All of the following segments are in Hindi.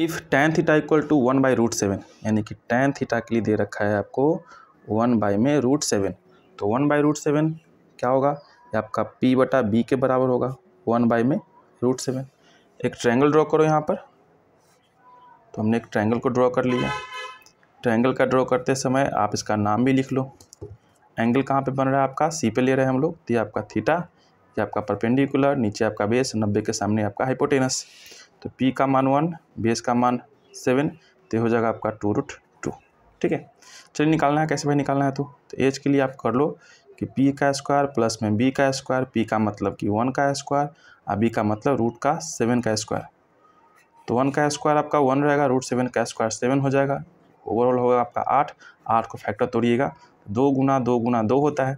if tan theta equal to one by root seven यानी कि टेन थीटा के लिए दे रखा है आपको वन बाई में रूट सेवन तो वन बाई रूट सेवन क्या होगा ये आपका पी बटा बी के बराबर होगा वन बाई में रूट सेवन एक ट्रायंगल ड्रॉ करो यहाँ पर तो हमने एक ट्रायंगल को ड्रॉ कर लिया ट्रायंगल का ड्रॉ करते समय आप इसका नाम भी लिख लो एंगल कहाँ पे बन रहा है आपका सी पे ले रहे हैं हम लोग तो ये आपका थीटा ये आपका परपेंडिकुलर नीचे आपका बेस नब्बे के सामने आपका हाइपोटेनस तो पी का मान वन बेस का मान सेवन तो हो जाएगा आपका टू रूट टू ठीक है चलिए निकालना है कैसे भाई निकालना है तो तो एज के लिए आप कर लो कि पी का स्क्वायर प्लस में बी का स्क्वायर पी का मतलब कि वन का स्क्वायर और बी का मतलब रूट का सेवन का स्क्वायर तो वन का स्क्वायर आपका वन रहेगा रूट सेवन का स्क्वायर सेवन हो जाएगा ओवरऑल होगा आपका आठ आठ को फैक्टर तोड़िएगा दो गुना दो गुना दो होता है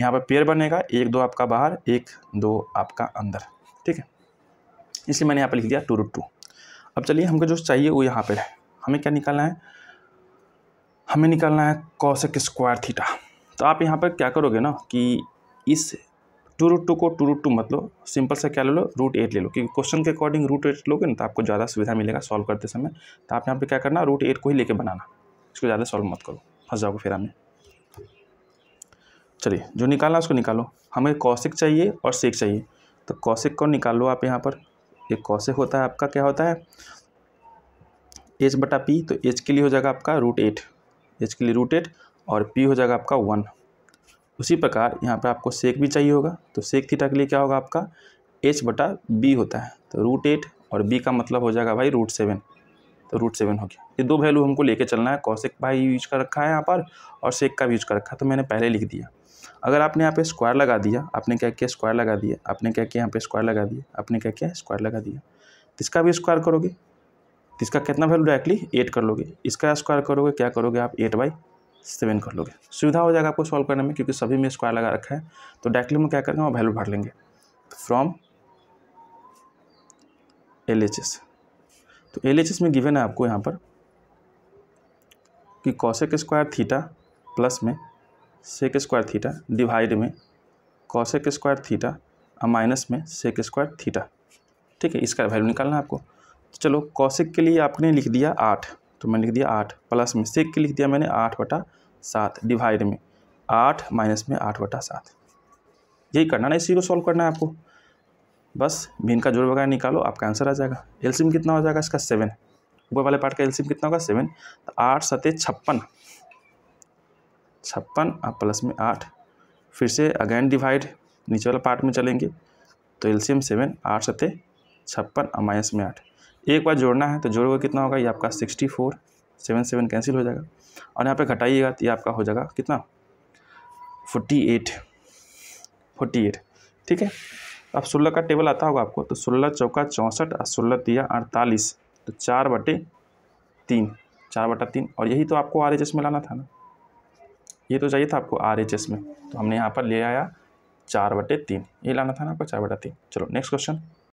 यहाँ पर पेड़ बनेगा एक दो आपका बाहर एक दो आपका अंदर ठीक है इसलिए मैंने यहाँ पर लिख दिया टू रूट टू अब चलिए हमको जो चाहिए वो यहाँ पर है हमें क्या निकालना है हमें निकालना है कौशक स्क्वायर थीटा तो आप यहाँ पर क्या करोगे ना कि इस टू रूट टू को टू रूट टू मत लो सिंपल सा क्या ले लो रूट एट ले लो क्योंकि क्वेश्चन के अकॉर्डिंग रूट एट लोगे ना तो आपको ज़्यादा सुविधा मिलेगा सॉल्व करते समय तो आप यहाँ पे क्या करना रूट एट को ही लेके बनाना इसको ज़्यादा सॉल्व मत करो फंस जाओगे फिर हमें चलिए जो निकालना उसको निकालो हमें कौशिक चाहिए और सेक चाहिए तो कौशिक को निकाल लो आप यहाँ पर ये कौसे होता है आपका क्या होता है एच बटा पी तो एच के लिए हो जाएगा आपका रूट एट एच के लिए रूट एट और पी हो जाएगा आपका वन उसी प्रकार यहाँ पर आपको सेक भी चाहिए होगा तो सेक थीटा के लिए क्या होगा आपका एच बटा बी होता है तो रूट एट और बी का मतलब हो जाएगा भाई रूट सेवन तो रूट सेवन हो गया ये दो वैल्यू हमको लेके चलना है कौशिक का यूज कर रखा है यहाँ पर और सेक का भी यूज कर रखा है तो मैंने पहले लिख दिया अगर आपने यहाँ पे स्क्वायर लगा दिया आपने क्या किया स्क्वायर लगा दिया आपने क्या किया यहाँ पे स्क्वायर लगा दिया आपने क्या किया स्क्वायर लगा दिया तो इसका भी स्क्वायर करोगे तो इसका कितना वैल्यू डायरेक्टली एट कर लोगे इसका स्क्वायर करोगे क्या करोगे आप एट बाई सेवन कर लोगे सुविधा हो जाएगा आपको सॉल्व करने में क्योंकि सभी में स्क्वायर लगा रखा है तो डायरेक्टली हम क्या करेंगे वो वैल्यू भर लेंगे फ्रॉम एल एच एस तो एल में गिवन है आपको यहाँ पर कि कौशिक स्क्वायर थीटा प्लस में सेक स्क्वायर थीटा डिवाइड में कौशिक स्क्वायर थीटा और माइनस में सेक स्क्वायर थीटा ठीक है इसका वैल्यू निकालना है आपको तो चलो कौशिक के लिए आपने लिख दिया आठ तो मैंने लिख दिया आठ प्लस में सेक के लिख दिया मैंने आठ बटा सात डिवाइड में आठ माइनस में आठ बटा सात यही करना ना इसी को सॉल्व करना है आपको बस मीन का जोड़ वगैरह निकालो आपका आंसर आ जाएगा एलसीएम कितना हो जाएगा इसका सेवन ऊपर वाले पार्ट का एलसीएम कितना होगा सेवन तो आठ सतह छप्पन छप्पन और प्लस में आठ फिर से अगेन डिवाइड नीचे वाला पार्ट में चलेंगे तो एलसीएम सेवन आठ सतह छप्पन और माइनस में आठ एक बार जोड़ना है तो जोड़ोगे कितना होगा ये आपका sixty four seven seven cancel हो जाएगा और यहाँ पे घटाइएगा तो ये आपका हो जाएगा कितना फोर्टी एट फोर्टी एट ठीक है अब सोलह का टेबल आता होगा आपको तो सोलह चौका चौंसठ और सोलह तिया अड़तालीस तो चार बटे तीन चार बटा तीन और यही तो आपको आर में लाना था ना ये तो चाहिए था आपको आर में तो हमने यहाँ पर ले आया चार बटे तीन ये लाना था ना आपको चार बटा तीन चलो नेक्स्ट क्वेश्चन